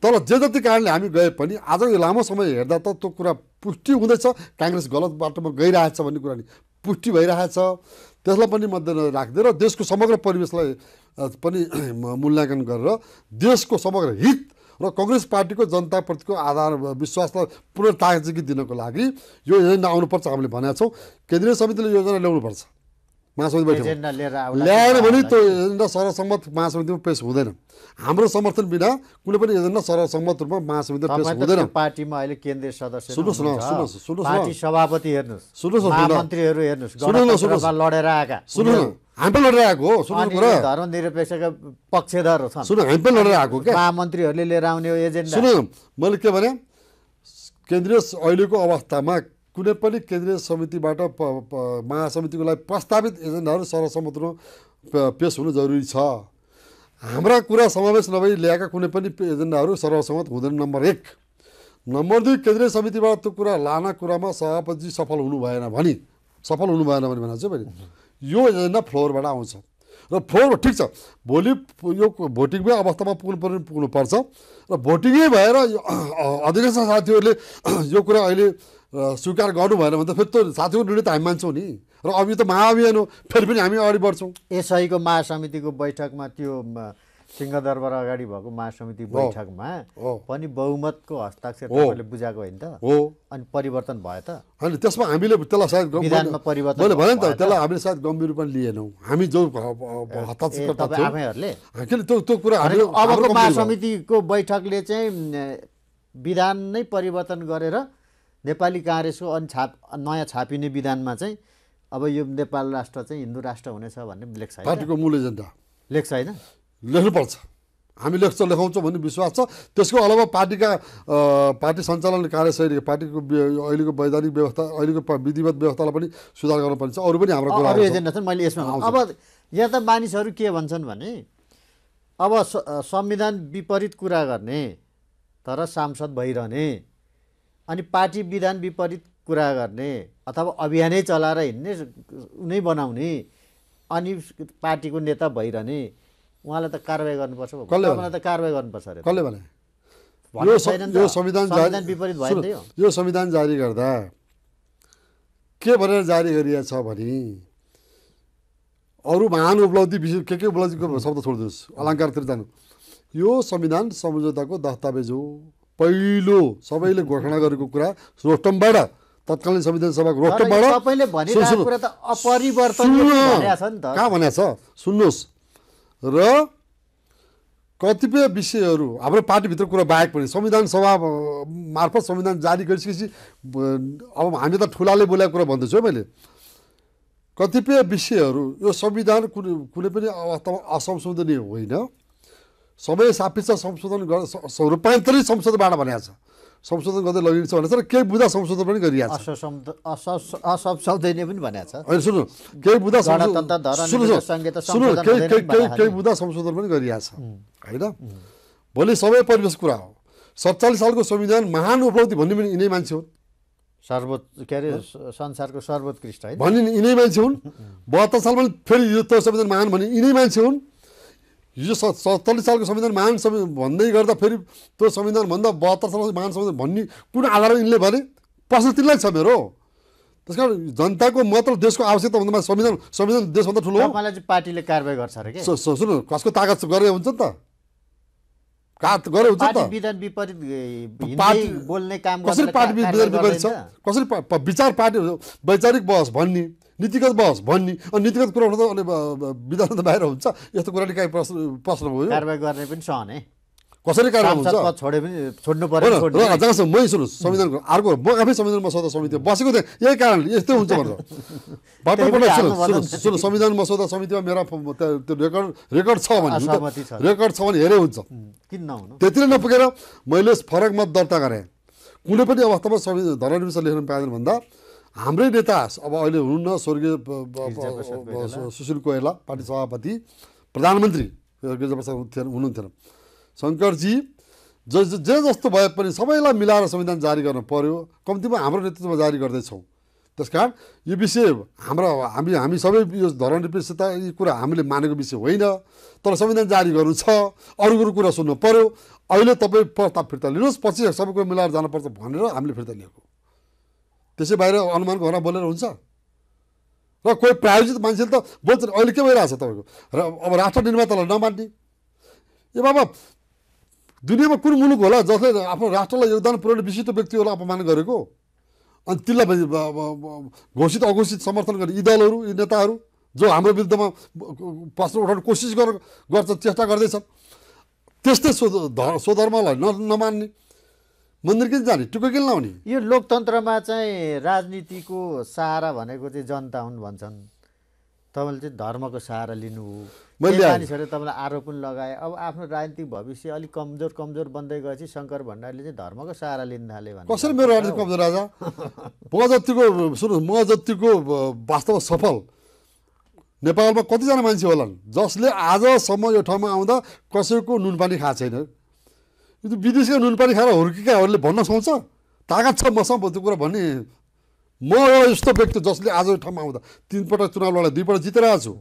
तर जे जति कारणले हामी गए पनि आज यो लामो समय हेर्दा त त्यो कुरा पुष्टि हुँदैछ काङ्ग्रेस गलत बाटोमा गइरहेछ भन्ने कुरा नि पुष्टि भइरहेछ त्यसलाई पनि मध्यनजर राख्दै र देशको समग्र परिवेशलाई पनि मूल्याङ्कन गरेर देशको समग्र हित र कङ्ग्रेस पार्टीको जनताप्रतिको आधार विश्वासलाई पुनर्ताजिकी दिनको लागि यो योजना आउनुपर्छ हामीले भनेका छौँ केन्द्रीय समितिले योजना ल्याउनुपर्छ महासमिति बैठक ल्याएन भने त्यो एजेन्डा सर्वसम्मत महासमितिमा पेस हुँदैन हाम्रो समर्थन बिना कुनै पनि एजेन्डा सर्वसम्मत रूपमा महासमितिमा पेस हुँदैन पार्टीमा अहिले केन्द्रीय सदस्य सुन्नुहोस् न सुन्नुहोस् सुन्नुहोस् पार्टी सभापति हेर्नुहोस् सुन्नुहोस् महामन्त्रीहरू हेर्नुहोस् सुन्नुहोस् लडेर आएका सुन्नुहोस् हामी पनि लडेर आएको हो सुन्नु धर्मनिरपेक्षका पक्षधर छन् सुन हामी पनि लडेर आएको क्या महामन्त्रीहरूले लिएर आउने एजेन्डा सुन मैले के भने केन्द्रीय अहिलेको अवस्थामा कुनै पनि केन्द्रीय समितिबाट महासमितिको लागि प्रस्तावित एजेन्डाहरू सर्वसम्मतमा पेस हुनु जरुरी छ हाम्रा कुरा समावेश नभई ल्याएका कुनै पनि एजेन्डाहरू सर्वसम्मत हुँदैन नम्बर एक नम्बर दुई केन्द्रीय समितिबाट त्यो कुरा लाने कुरामा सभापति सफल हुनु भएन भने सफल हुनु भएन भने भनेको यो एजेन्डा फ्लोरबाट आउँछ र फोहोर ठिक छ भोलि यो भोटिङमै अवस्थामा पुग्नु पर्ने पुग्नुपर्छ र भोटिङै भएर अधिकांश साथीहरूले <clears throat> यो कुरा अहिले स्वीकार गर्नु भएन भने त फेरि त साथीको निर्णय त हामी मान्छौँ नि र अब यो त महाअभियान हो फेरि पनि हामी अगाडि बढ्छौँ एसआईको महासमितिको बैठकमा त्यो सिंहदरबार अगाडि भएको महासमिति बैठकमा पनि बहुमतको हस्ताक्षर तपाईँले बुझाएको होइन त हो अनि परिवर्तन भयो त होइन त्यसमा हामीले त्यसलाई सायद विधानमा परिवर्तन मैले भने नि त त्यसलाई हामीले सायद गम्भीर रूपमा लिएनौँ हामी जो हस्ताक्षर त्यो त्यो कुरा अबको महासमितिको बैठकले चाहिँ विधान नै परिवर्तन गरेर नेपाली काङ्ग्रेसको अनि छाप नयाँ छापिने विधानमा चाहिँ अब यो नेपाल राष्ट्र चाहिँ हिन्दू राष्ट्र हुनेछ भन्ने लेख्छ पार्टीको मूल एजेन्डा लेख्छ होइन लेख्नुपर्छ हामी लेख्छ लेखाउँछौँ भन्ने विश्वास छ त्यसको अलावा पार्टीका पार्टी सञ्चालन कार्यशैली पार्टीको अहिलेको वैधानिक व्यवस्था अहिलेको विधिवत व्यवस्थालाई पनि सुधार छ अरू पनि हाम्रो मैले यसमा अब यहाँ त मानिसहरू के भन्छन् भने अब संविधान विपरीत कुरा गर्ने तर सांसद भइरहने अनि पार्टी विधान विपरीत कुरा गर्ने अथवा अभियानै चलाएर हिँड्ने उनै बनाउने अनि पार्टीको नेता भइरहने उहाँलाई त कारवाही गर्नुपर्छ त कारवाही गर्नुपर्छ अरे कसले भने यो संविधान जारी विपरीत भयो यो संविधान जारी गर्दा के भनेर जारी गरिएको छ भने अरू महान उपलब्धि विशेष के के उपलब्धिको शब्द छोडिदिनुहोस् अलङ्कारतिर जानु यो संविधान सम्झौताको दस्तावेज हो पहिलो सबैले घोषणा गरेको कुरा रोस्टमबाट तत्कालीन संविधान सभाको रोस्टमबाट कहाँ भनेको छ सुन्नुहोस् र कतिपय विषयहरू हाम्रो पार्टीभित्र कुरा बाहेक पनि संविधान सभा मार्फत संविधान जारी गरिसकेपछि अब हामी त ठुलाले बोलाएको कुरा भन्दैछु है मैले कतिपय विषयहरू यो संविधान कुनै कुनै पनि अवस्थामा असंशोधनीय होइन सबै सापेक्ष संशोधन गर रूपान्तरित संशोधनबाट भनेको छ संशोधन गर्दै लगिन्छ भनेको छ र केही बुझा संशोधन पनि गरिरहेको छ पनि भनेको छ होइन सुन्नु केही बुझा केही बुझा संशोधन पनि गरिरहेछ होइन भोलि सबै परिवेश कुरा हो सत्तालिस सालको संविधान महान उपलब्धि भन्ने पनि यिनै मान्छे हुन् सर्वोच्च के अरे संसारको सर्वोत्कृष्ट है भन्ने यिनै मान्छे हुन् बहत्तर सालमा फेरि यो संविधान महान भन्ने यिनै मान्छे हुन् हिजो स सत्तरी सालको संविधान महान संविधान भन्दै गर्दा फेरि त्यो संविधानभन्दा बहत्तर सालको महान संविधान भन्ने कुन आधारमा यिनले भने प्रश्न तिनलाई छ मेरो त्यस कारण जनताको मत देशको आवश्यकता भन्दा संविधान संविधान देशभन्दा ठुलो हो पार्टीले कारवाही गर्छ अरे सुन कसको तागत गरे हुन्छ नि त हुन्छ कसरी पार्टी छ कसरी विचार पार्टी वैचारिक बहस भन्ने नीतिगत बहस भन्ने अनि नीतिगत कुरा त अनि विधान त बाहिर हुन्छ यस्तो कुराले काहीँ प्रश्न प्रश्न भयो कारवाही गर्ने पनि सहन है कसरी कारवाही हुन्छ छोडे पनि छोड्नु पर्यो जहाँसम्म मै सुन्नुहोस् संविधानको अर्को म आफै संविधान मसौदा समिति बसेको थिएँ यही कारणले यस्तै हुन्छ भनेर सुन्नु संविधान मसौदा समितिमा मेरा त्यो रेकर्ड रेकर्ड छ भने रेकर्ड छ भने हेरे हुन्छ किन नै त्यतिले नपुगेर मैले फरक मत दर्ता गरेँ कुनै पनि अवस्थामा संविधान धर्मनिर्मिष लेख्न पाएन भन्दा हाम्रै नेता अब अहिले हुनुहुन्न स्वर्गीय सुशील कोइला पार्टी सभापति प्रधानमन्त्री गिरिजाप्रसाद हुनुहुन्थेन शङ्करजी ज जे जस्तो भए पनि सबैलाई मिलाएर संविधान जारी गर्न पर्यो कम्तीमा हाम्रो नेतृत्वमा जारी गर्दैछौँ त्यस कारण यो विषय हाम्रो हामी हामी सबै यो धर्मनिरपेक्षता यी कुरा हामीले मानेको विषय होइन तर संविधान जारी गर्नु छ अरू अरू कुरा सुन्नु पऱ्यो अहिले तपाईँ प्रस्ताव फिर्ता लिनुहोस् पछि सबै कुरा मिलाएर जानुपर्छ भनेर हामीले फिर्ता लिएको त्यसै बाहिर अनुमानको घरमा बोलेर हुन्छ र कोही प्रायोजित मान्छेले त बोल्छ अहिले के भइरहेको छ तपाईँको र अब राष्ट्र निर्मातालाई नमान्ने ए बाबा दुनियाँमा कुन मुलुक होला जसले आफ्नो राष्ट्रलाई योगदान पुऱ्याउने विशिष्ट व्यक्तिहरूलाई अपमान गरेको अनि तिनलाई घोषित अघोषित समर्थन गर्ने यी दलहरू यी नेताहरू जो हाम्रो विरुद्धमा प्रश्न उठाउने कोसिस गर गर्छ चेष्टा गर्दैछन् त्यस्तै सो धर्मलाई न नमान्ने मन्दिर किन जाने टुक्को किन लाउने यो लोकतन्त्रमा चाहिँ राजनीतिको सहारा भनेको चाहिँ जनता हुन् भन्छन् तपाईँले चाहिँ धर्मको सहारा लिनु हो मैले मानिसहरूले तपाईँलाई आरोप पनि लगाए अब आफ्नो राजनीतिक भविष्य अलिक कमजोर कमजोर बन्दै गएपछि शङ्कर भण्डारीले चाहिँ धर्मको सहारा लिन थाले भने कसरी मेरो राजनीति कमजोर राजा म जतिको सुन्नुहोस् म जतिको वास्तवमा सफल नेपालमा कतिजना मान्छे होलान् जसले आजसम्म यो ठाउँमा आउँदा कसैको नुन पानी खाएको छैन यो त विदेशीको नुन पानी खाएर हुर्किकाहरूले भन्न सुन्छ तागत छ मसँग त्यो कुरा भन्ने म एउटा यस्तो व्यक्ति जसले आज ठाउँमा आउँदा तिनपटक चुनाव लडाएर दुईपल्ट जितेर आएको छु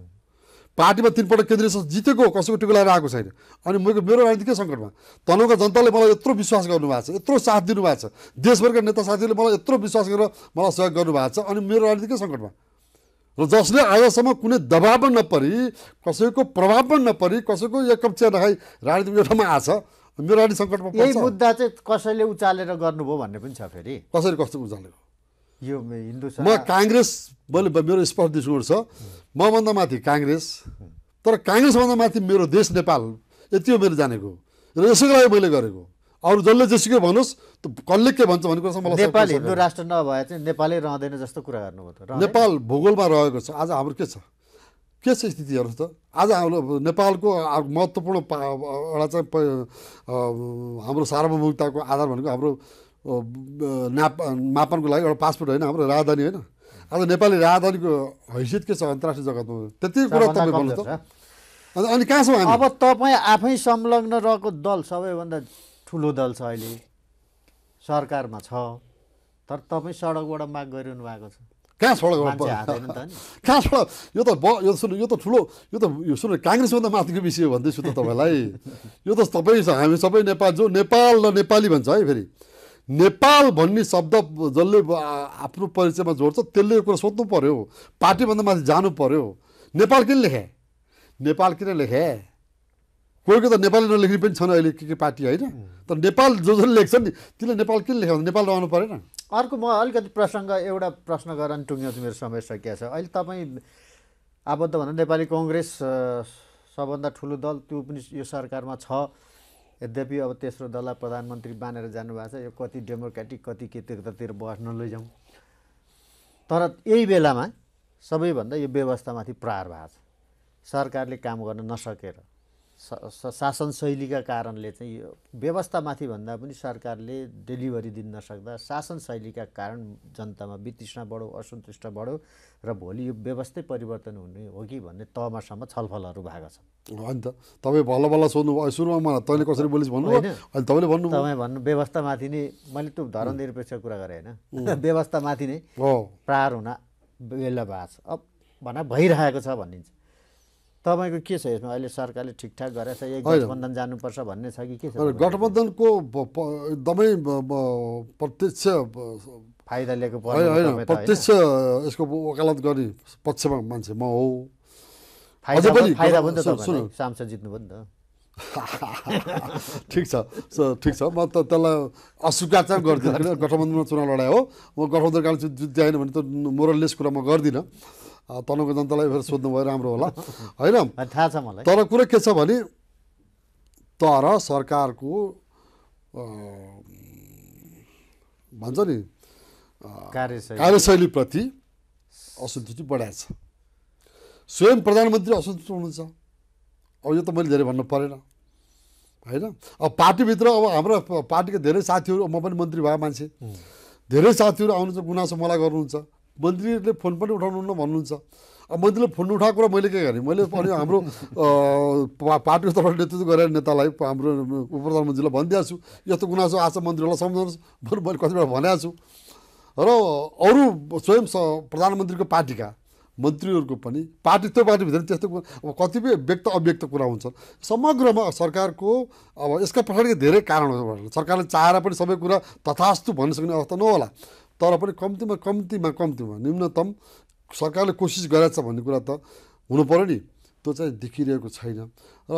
पार्टीमा तिनपल्ट केन्द्रीय सदस्य जितेको कसैको टिको लगाएर आएको छैन अनि मेरो मेरो के सङ्कटमा तनहुका जनताले मलाई यत्रो विश्वास गर्नुभएको छ यत्रो साथ दिनुभएको छ देशभरका नेता साथीहरूले मलाई यत्रो विश्वास गरेर मलाई सहयोग गर्नुभएको छ अनि मेरो राजनीति के सङ्कटमा र जसले आजसम्म कुनै पनि नपरी कसैको प्रभाव पनि नपरी कसैको एक कप नखाई राजनीति एउटामा छ मेरो सङ्कटमा यही मुद्दा चाहिँ कसैले उचालेर गर्नुभयो भन्ने पनि छ फेरि कसरी कस्तो उचालेको यो हिन्दू म काङ्ग्रेस मैले मेरो स्पष्ट दृष्टिकोण छ मभन्दा माथि काङ्ग्रेस तर काङ्ग्रेसभन्दा माथि मेरो देश नेपाल यति हो मेरो जानेको र यसैको लागि मैले गरेको अरू जसले जेसुकै भन्नुहोस् कसले के भन्छ भन्ने कुरा मलाई नेपाल हिन्दू राष्ट्र नभए चाहिँ नेपालै रहँदैन जस्तो कुरा गर्नुभयो नेपाल भूगोलमा रहेको छ आज हाम्रो के छ के छ स्थिति हेर्नुहोस् त आज हाम्रो नेपालको महत्त्वपूर्ण एउटा चाहिँ हाम्रो सार्वभौमिकताको आधार भनेको हाम्रो नाप मापनको लागि एउटा पासपोर्ट होइन हाम्रो राजधानी होइन आज नेपाली राजधानीको हैसियत के छ अन्तर्राष्ट्रिय जगतमा त्यति कुरा तपाईँ भन्नु त अनि कहाँसम्म अब तपाईँ आफै संलग्न रहेको दल सबैभन्दा ठुलो दल छ अहिले सरकारमा छ तर तपाईँ सडकबाट माग गरिरहनु भएको छ कहाँ छोड कहाँ छोड यो त ब यो सुन्नु यो त ठुलो यो त यो सुन्नु काङ्ग्रेसभन्दा माथिको विषय भन्दैछु त तपाईँलाई यो त तपाईँ हामी सबै नेपाल जो नेपाल र नेपाली भन्छ है फेरि नेपाल भन्ने शब्द जसले आफ्नो परिचयमा जोड्छ त्यसले कुरा सोध्नु पऱ्यो पार्टीभन्दा माथि जानु पऱ्यो नेपाल किन लेखे नेपाल किन लेखे कोही कोही त नेपाली नलेख्ने पनि छन् अहिले के के पार्टी होइन तर नेपाल जो जसले लेख्छ नि तिनीहरूले नेपाल किन लेख्यो नेपाल रहनु परेन अर्को म अलिकति प्रसङ्ग एउटा प्रश्न गरन टुङ्ग्यो मेरो समय सकिया छ अहिले तपाईँ आबद्ध भन्दा नेपाली कङ्ग्रेस सबभन्दा ठुलो दल त्यो पनि यो सरकारमा छ यद्यपि अब तेस्रो दललाई प्रधानमन्त्री बानेर जानुभएको छ यो कति डेमोक्रेटिक कति के त्यतातिर बस्न लैजाउँ तर यही बेलामा सबैभन्दा यो व्यवस्थामाथि प्रहार भएको छ सरकारले काम गर्न नसकेर शासन शैलीका कारणले चाहिँ यो व्यवस्थामाथि भन्दा पनि सरकारले डेलिभरी दिन नसक्दा शासन शैलीका कारण जनतामा वितृष्णा बढो असन्तुष्ट बढो र भोलि यो व्यवस्थै परिवर्तन हुने हो कि भन्ने तहमासम्म छलफलहरू भएको छ अन्त तपाईँ भल्ल बल्ल सोध्नुभयो सुरुमा मलाई तैँले कसरी बोलिस् भन्नु होइन तपाईँले भन्नु तपाईँ भन्नु व्यवस्थामाथि नै मैले त्यो धर्मनिरपेक्ष निरपेक्ष कुरा गरेँ होइन <laughs> व्यवस्थामाथि नै प्रहार हुन बेला भएको छ अब भना भइरहेको छ भनिन्छ तपाईँको के छ यसमा अहिले सरकारले ठिकठाक गरेर गठबन्धन जानुपर्छ भन्ने छ कि के छ गठबन्धनको एकदमै प्रत्यक्ष फाइदा लिएको होइन प्रत्यक्ष यसको वकालत गर्ने पक्षमा मान्छे म हो फाइदा फाइदा सांसद जित्नु त <laughs> ठिक छ ठिक छ म त त्यसलाई अस्वीकार चाहिँ गर्दिनँ गठबन्धनमा चुनाव लडाएँ हो म गठबन्धन जित्दै जित्दैन भने त लेस कुरा म गर्दिनँ तलको जनतालाई सोध्नुभयो राम्रो होला होइन <laughs> थाहा छ मलाई तर कुरो के छ भने तर सरकारको भन्छ नि कार्यशैलीप्रति असन्तुष्टि बढाएको स्वयं प्रधानमन्त्री असन्तुष्ट हुनुहुन्छ अब यो त मैले धेरै भन्नु परेन होइन अब पार्टीभित्र अब हाम्रो पार्टीका धेरै साथीहरू म पनि मन्त्री भए मान्छे धेरै साथीहरू आउनुहुन्छ गुनासो मलाई गर्नुहुन्छ मन्त्रीले फोन पनि उठाउनुहुन्न भन्नुहुन्छ अब मन्त्रीले फोन उठाएको कुरा मैले के गरेँ मैले अनि हाम्रो पार्टीको तर्फबाट नेतृत्व गरेर नेतालाई हाम्रो उप प्रधानमन्त्रीलाई भनिदिएको छु यस्तो गुनासो आज मन्त्रीहरूलाई सम्झाउनुहोस् बरु मैले कतिवटा भनेको छु र अरू स्वयं प्रधानमन्त्रीको पार्टीका मन्त्रीहरूको पनि पार्टी त्यो पार्टीभित्र त्यस्तो अब कतिपय व्यक्त अव्यक्त कुरा हुन्छ समग्रमा सरकारको अब यसका पछाडिको धेरै कारणहरू सरकारले चाहेर पनि सबै कुरा तथास्तु भनिसक्ने अवस्था नहोला तर पनि कम्तीमा कम्तीमा कम्तीमा निम्नतम सरकारले कोसिस गरेछ भन्ने कुरा त हुनु पऱ्यो नि त्यो चाहिँ देखिरहेको छैन र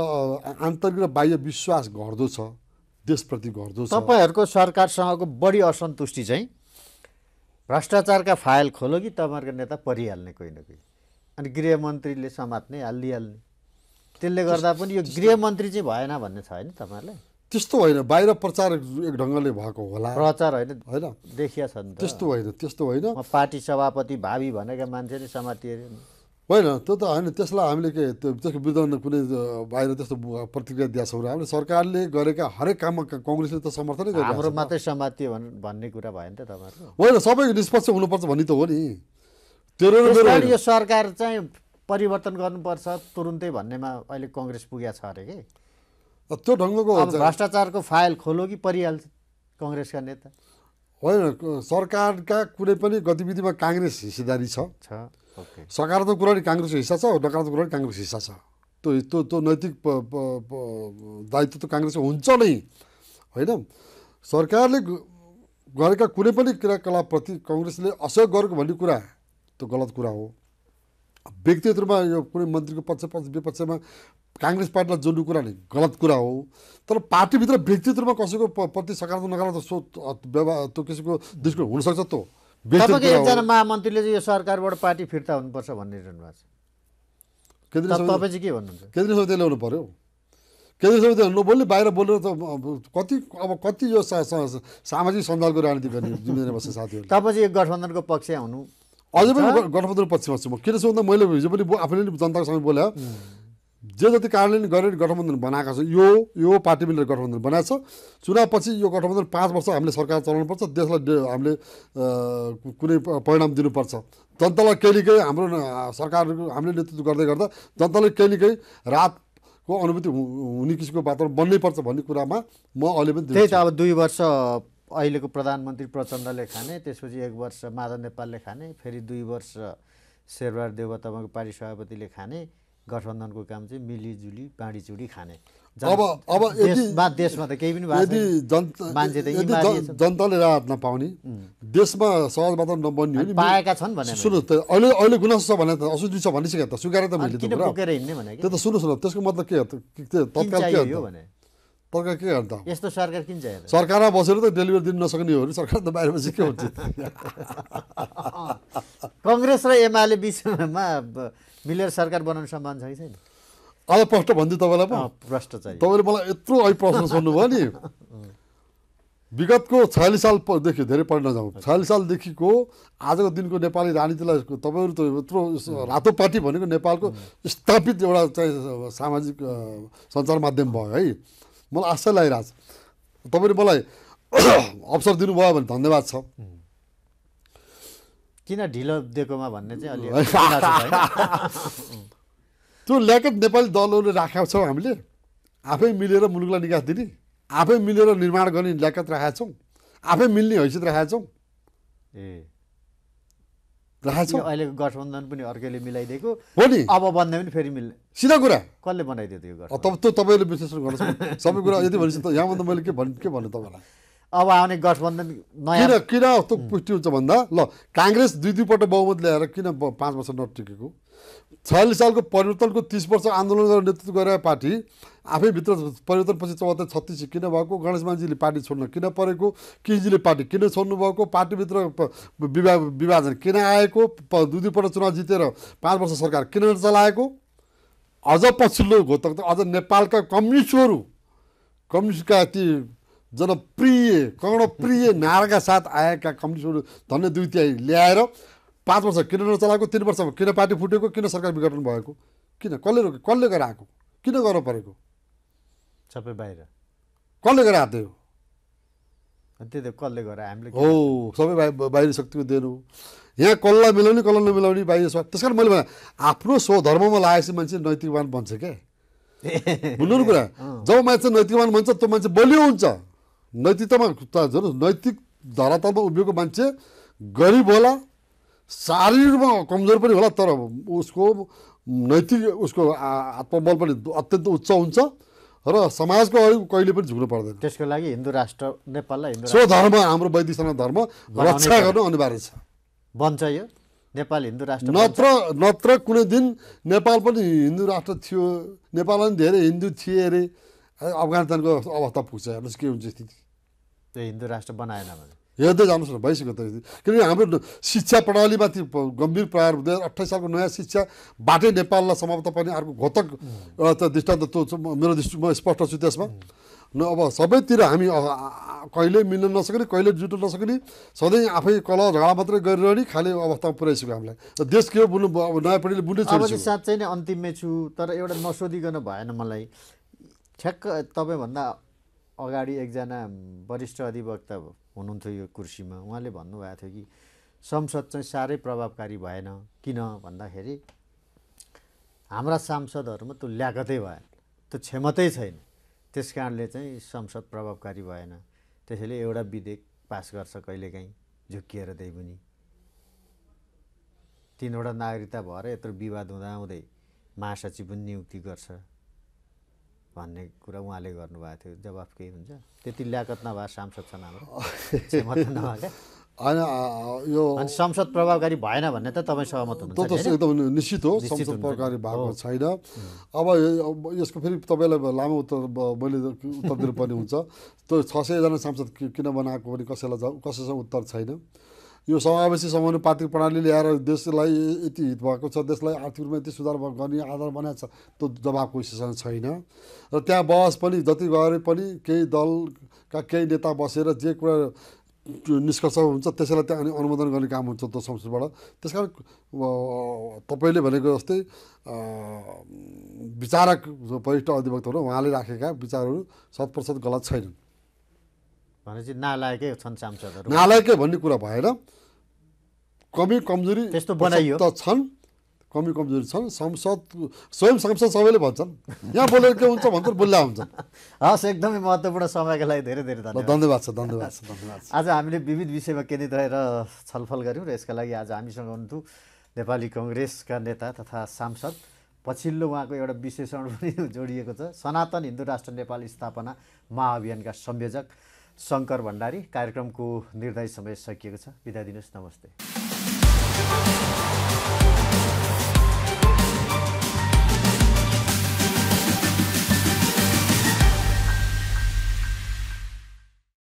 आन्तरिक र बाह्य विश्वास घट्दो छ देशप्रति घट्दो छ तपाईँहरूको सरकारसँगको बढी असन्तुष्टि चाहिँ भ्रष्टाचारका फाइल खोलो कि तपाईँहरूको नेता परिहाल्ने कोही न कोही अनि गृहमन्त्रीले समात्ने हालिहाल्ने त्यसले गर्दा पनि यो गृहमन्त्री चाहिँ भएन भन्ने छ होइन तपाईँहरूलाई त्यस्तो होइन बाहिर प्रचार एक ढङ्गले भएको होला प्रचार होइन होइन देखिया छन् त्यस्तो होइन त्यस्तो होइन पार्टी सभापति भावी भनेका मान्छे नै समातिए होइन त्यो त होइन त्यसलाई हामीले के त्यो त्यसको विरुद्धमा कुनै बाहिर त्यस्तो प्रतिक्रिया दिएको छौँ हामीले सरकारले गरेका हरेक काममा कङ्ग्रेसले त समर्थनै गर्छ हाम्रो मात्रै समातियो भन्ने कुरा भयो नि त तपाईँहरू होइन सबैको निष्पक्ष हुनुपर्छ भन्ने त हो नि त्यो यो सरकार चाहिँ परिवर्तन गर्नुपर्छ तुरुन्तै भन्नेमा अहिले कङ्ग्रेस पुगेको छ अरे कि त्यो ढङ्गको भ्रष्टाचारको फाइल खोलो कि परिहाल्छ कङ्ग्रेसका नेता होइन सरकारका कुनै पनि गतिविधिमा काङ्ग्रेस हिस्सेदारी छ सकारात्मक कुरा नि काङ्ग्रेसको हिस्सा छ नकारात्मक कुरा नि काङ्ग्रेसको हिस्सा छ त्यो त्यो त्यो नैतिक दायित्व त काङ्ग्रेसको हुन्छ नै होइन सरकारले गरेका कुनै पनि क्रियाकलापप्रति कङ्ग्रेसले असहयोग गरेको भन्ने कुरा त्यो गलत कुरा हो व्यक्तिगत रूपमा यो कुनै मन्त्रीको पक्ष पक्ष विपक्षमा काङ्ग्रेस पार्टीलाई जोड्नु कुरा नै गलत कुरा हो तर पार्टीभित्र व्यक्तिगत रूपमा कसैको प्रति सकारात्मक नकारात्मक सो व्यवहार त्यो किसिमको दृष्टिकोण हुनसक्छ त एकजना महामन्त्रीले चाहिँ यो सरकारबाट पार्टी फिर्ता हुनुपर्छ भनिरहनु भएको छ केन्द्रीय तपाईँ चाहिँ के भन्नुहुन्छ केन्द्रीय समितिले ल्याउनु पऱ्यो केन्द्रीय समिति नबोल्ने बाहिर बोलेर त कति अब कति यो सामाजिक सञ्जालको राजनीति गर्ने जिम्मेदारी बस्ने साथीहरू तपाईँ चाहिँ गठबन्धनको पक्ष हुनु अझै पनि गठबन्धन पक्षमा छु म किन छु भन्दा मैले हिजो पनि आफूले जनतासँग बोले जे जति कारणले गरेर गठबन्धन बनाएको छ यो यो पार्टी मिलेर गठबन्धन बनाएको छ चुनावपछि यो गठबन्धन पाँच वर्ष हामीले सरकार चलाउनु पर्छ देशलाई हामीले कुनै परिणाम दिनुपर्छ जनतालाई कहिले हाम्रो सरकार हामीले नेतृत्व गर्दै गर्दा जनतालाई कहिले कहीँ रात को अनुभूति हुने किसिमको वातावरण बन्नै पर्छ भन्ने कुरामा म अहिले पनि त्यही त अब दुई वर्ष अहिलेको प्रधानमन्त्री प्रचण्डले खाने त्यसपछि एक वर्ष माधव नेपालले खाने फेरि दुई वर्ष शेरबहादुर देव तपाईँको पार्टी सभापतिले खाने गठबन्धनको काम चाहिँ मिलिजुली बाँडीचुडी खाने अब अब देशमा त केही पनि यदि जनता जनताले राहत नपाउने देशमा सहज वातावरण नबन्ने पाएका छन् भने सुन्नु त अहिले अहिले गुनासो छ भने त असुजी छ भनिसके त स्वीकार त मैले त्यो त सुन्नुहोस् न त्यसको मतलब के तत्काल के हो भने सरकार के गर्नु त यस्तो सरकार किन चाहिँ सरकारमा बसेर त डेलिभर दिन नसक्ने हो नि सरकार त बाहिर बसेर के हुन्छ कङ्ग्रेस र एमाले बिचमा मिलेर सरकार बनाउनु सम्मान छ कि छैन अझ प्रश्न भनिदियो तपाईँलाई प्रश्न चाहिँ तपाईँले मलाई यत्रो अहिले प्रश्न सोध्नुभयो नि विगतको छयालिस सालदेखि धेरै पढ्न जाउँ छयालिस सालदेखिको आजको दिनको नेपाली राजनीतिलाई तपाईँहरू त यत्रो रातो पार्टी भनेको नेपालको स्थापित एउटा चाहिँ सामाजिक सञ्चार माध्यम भयो है मलाई आशय छ तपाईँले मलाई <coughs> अवसर दिनुभयो भने धन्यवाद छ किन ढिलो दिएकोमा भन्ने चाहिँ <laughs> त्यो ल्याकेट नेपाली दलहरूले राखेको छौँ हामीले आफै मिलेर मुलुकलाई निकास दिने आफै मिलेर निर्माण गर्ने ल्याकत राखेका छौँ आफै मिल्ने हैसियत राखेका छौँ ए राखेको अहिले गठबन्धन पनि अर्कैले मिलाइदिएको हो नि अब बन्दै पनि फेरि मिल्ने सिधा कुरा कसले बनाइदियो त्यो गठबन्धन त तपाईँले विश्लेषण गर्नु सबै कुरा यदि भनेपछि त यहाँभन्दा मैले के भन् के भन्नु तपाईँलाई अब आउने गठबन्धन नयाँ किन किन पुष्टि हुन्छ भन्दा ल काङ्ग्रेस दुई दुईपल्ट बहुमत ल्याएर किन पाँच वर्ष नटिकेको छयालिस सालको परिवर्तनको तिस वर्ष आन्दोलन गरेर नेतृत्व गरेका पार्टी आफैभित्र परिवर्तनपछि चौहत्तर छत्तिस किन भएको गणेश गणेशमानजीले पार्टी छोड्न किन परेको केजीले पार्टी किन छोड्नु भएको पार्टीभित्र विभा विभाजन किन आएको दुई दुईपल्ट चुनाव जितेर पाँच वर्ष सरकार किन चलाएको अझ पछिल्लो घोतक अझ नेपालका कम्युनिस्टहरू कम्युनिस्टका ती जनप्रिय कर्णप्रिय नाराका साथ आएका कम्युनिस्टहरू धन्य दुई ल्याएर पाँच वर्ष किन नचलाएको तिन वर्षमा किन पार्टी फुटेको किन सरकार विघटन भएको किन कसले रोक्यो कसले आएको किन गर्नु परेको सबै बाहिर कसले गराएको हो त्यही त कसले गरे हामीले हो सबै बाहिर शक्तिको देन हो यहाँ कसलाई मिलाउने कसलाई नमिलाउने बाहिर त्यस कारण मैले भने आफ्नो स्वधर्ममा लागेपछि मान्छे नैतिकवान बन्छ क्या <laughs> बुझ्नु कुरा जब मान्छे नैतिकवान बन्छ त्यो मान्छे बलियो हुन्छ नैतिकतामा नैतिक धरातलमा उभिएको मान्छे गरिब होला शारीरिक रूपमा कमजोर पनि होला तर उसको नैतिक उसको आत्मबल पनि अत्यन्त उच्च हुन्छ र समाजको अरू कहिले पनि झुक्नु पर्दैन त्यसको लागि हिन्दू राष्ट्र नेपाललाई हिन्दू स्वधर्म हाम्रो वैदिक सनातन धर्म रक्षा गर्नु अनिवार्य छ बन्छ यो नेपाल हिन्दू राष्ट्र नत्र नत्र कुनै दिन नेपाल पनि हिन्दू राष्ट्र थियो नेपालमा पनि धेरै हिन्दू थिए अरे अफगानिस्तानको अवस्था पुग्छ हेर्नुहोस् के हुन्छ स्थिति त्यो हिन्दू राष्ट्र बनाएन भने हेर्दै जानुहोस् न भइसक्यो त किनकि हाम्रो शिक्षा प्रणालीमाथि गम्भीर प्रहार हुँदै अठाइस सालको नयाँ शिक्षा बाटै नेपाललाई समाप्त पर्ने अर्को घोतक दृष्टान्त त्यो मेरो दृष्टि म स्पष्ट छु त्यसमा न अब सबैतिर हामी कहिले मिल्न नसक्ने कहिले जुट्न नसक्ने सधैँ आफै कला झगडा मात्रै गरिरहने खाले अवस्थामा पुऱ्याइसक्यो हामीलाई र देश के हो बुझ्नु अब नयाँ पिँढीले बुझ्ने साँच्चै नै अन्तिममै छु तर एउटा नसोधिकन भएन मलाई ठ्याक्क तपाईँभन्दा अगाडि एकजना वरिष्ठ अधिवक्ता हुनुहुन्थ्यो यो कुर्सीमा उहाँले भन्नुभएको थियो कि संसद चाहिँ साह्रै प्रभावकारी भएन किन भन्दाखेरि हाम्रा सांसदहरूमा त्यो ल्यागतै भएन त्यो क्षमतै छैन त्यस कारणले चाहिँ संसद प्रभावकारी भएन त्यसैले एउटा विधेयक पास गर्छ कहिलेकाहीँ झुक्किएर त्यही पनि तिनवटा नागरिकता भएर यत्रो विवाद हुँदाहुँदै महासचिव पनि नियुक्ति गर्छ भन्ने कुरा उहाँले गर्नुभएको थियो जवाफ केही हुन्छ त्यति ल्याकत नभए सांसद छन् हाम्रो होइन यो संसद प्रभावकारी भएन भन्ने त तपाईँ सहमत हुनुहुन्छ त्यो त एकदम निश्चित हो संसद प्रभावकारी भएको छैन अब यसको फेरि तपाईँलाई लामो उत्तर मैले उत्तर दिनुपर्ने हुन्छ त्यो छ सयजना सांसद किन बनाएको पनि कसैलाई कसैसँग उत्तर छैन यो समावेशी समानुपातिक प्रणाली ल्याएर देशलाई यति हित भएको छ देशलाई आर्थिक रूपमा यति सुधार गर्ने आधार बनाएको छ त्यो दबाबको कोसिसमा छैन र त्यहाँ बहस पनि जति गरे पनि केही दलका केही नेता बसेर जे कुरा निष्कर्ष हुन्छ त्यसैलाई त्यहाँ अनुमोदन गर्ने काम हुन्छ त्यो संसदबाट त्यस कारण तपाईँले भनेको जस्तै विचारक जो वरिष्ठ अधिवक्ता उहाँले राखेका विचारहरू शत प्रतिशत गलत छैनन् भनेपछि नालायकै छन् सांसदहरू नालायकै भन्ने कुरा भएर कमी कमजोरी त्यस्तो बनाइयो त छन् कमी कमजोरी छन् संसद स्वयं सांसद सबैले भन्छन् यहाँ बोलेर के हुन्छ भन्छ बोल्दा हुन्छ <laughs> हस् एकदमै महत्त्वपूर्ण समयको लागि धेरै धेरै धन्यवाद धन्यवाद छ धन्यवाद छ धन्यवाद आज हामीले विविध विषयमा केन्द्रित रहेर छलफल गऱ्यौँ र यसका लागि आज हामीसँग हुनुहुन्थ्यो नेपाली कङ्ग्रेसका नेता तथा सांसद पछिल्लो उहाँको एउटा विशेषण पनि जोडिएको छ सनातन हिन्दू राष्ट्र नेपाल स्थापना महाअभियानका संयोजक शङ्कर भण्डारी कार्यक्रमको निर्धारित समय सकिएको छ बिदा दिनुहोस् नमस्ते